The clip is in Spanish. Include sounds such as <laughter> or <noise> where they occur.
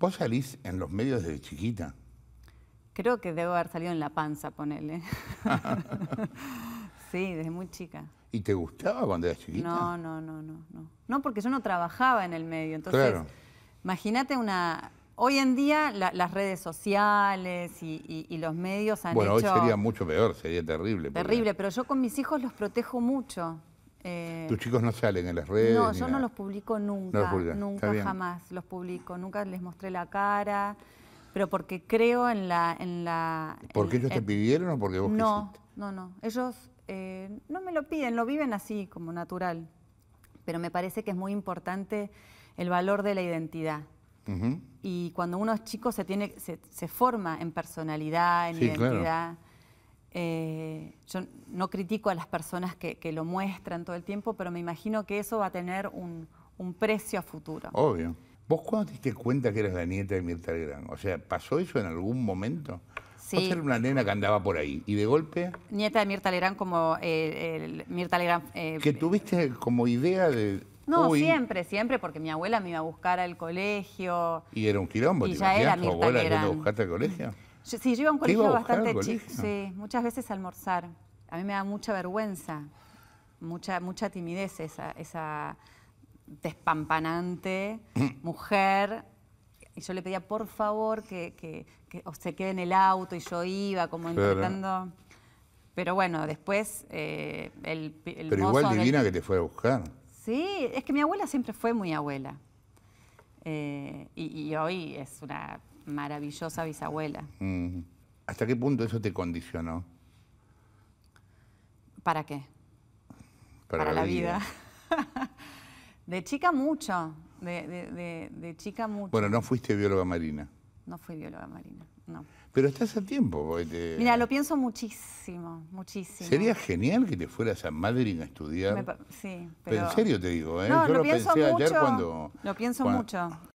¿Vos salís en los medios desde chiquita? Creo que debo haber salido en la panza, ponele. <laughs> sí, desde muy chica. ¿Y te gustaba cuando eras chiquita? No, no, no, no. No, porque yo no trabajaba en el medio. Entonces, claro. imagínate una... Hoy en día las redes sociales y, los medios han hecho... Bueno, hoy sería mucho peor, sería terrible. Terrible, pero yo con mis hijos los protejo mucho. Eh, ¿Tus chicos no salen en las redes? No, yo no los publico nunca, nunca jamás los publico, nunca les mostré la cara, pero porque creo en la... En la ¿Porque ellos te pidieron o porque vos No, no, no, ellos eh, no me lo piden, lo viven así, como natural, pero me parece que es muy importante el valor de la identidad. Y cuando uno es chico se, tiene, se, forma en personalidad, en identidad. Eh, yo no critico a las personas que, lo muestran todo el tiempo, pero me imagino que eso va a tener un, precio a futuro. Obvio. ¿Vos cuándo te diste cuenta que eras la nieta de Mirta Legrand? O sea, ¿pasó eso en algún momento? Sí. Vos eras una nena que andaba por ahí y de golpe... Nieta de Mirta Legrand como eh, el, Mirta Legrand... Eh, que tuviste como idea de... No, siempre, siempre, porque mi abuela me iba a buscar al colegio. Y era un quilombo, y ya era tu abuela que te buscaste al colegio sí, yo iba a un colegio bastante chico, sí, muchas veces almorzar. A mí me da mucha vergüenza, mucha, mucha timidez esa, esa despampanante mm. mujer. Y yo le pedía, por favor, que, se quede en el auto y yo iba como intentando... Pero bueno, después eh, el, Pero igual divina que te fue a buscar. Sí, es que mi abuela siempre fue muy abuela. Eh, y, hoy es una maravillosa bisabuela. Mm. ¿Hasta qué punto eso te condicionó? ¿Para qué? Para, la, vida. <laughs> de chica mucho, de, chica mucho. Bueno, no fuiste bióloga marina. No fui bióloga marina, no. Pero estás a tiempo. Mira, lo pienso muchísimo, muchísimo. Sería genial que te fueras a Madrid a estudiar. sí, pero... En serio te digo, ¿eh? lo, pienso pensé ayer cuando... Lo pienso mucho.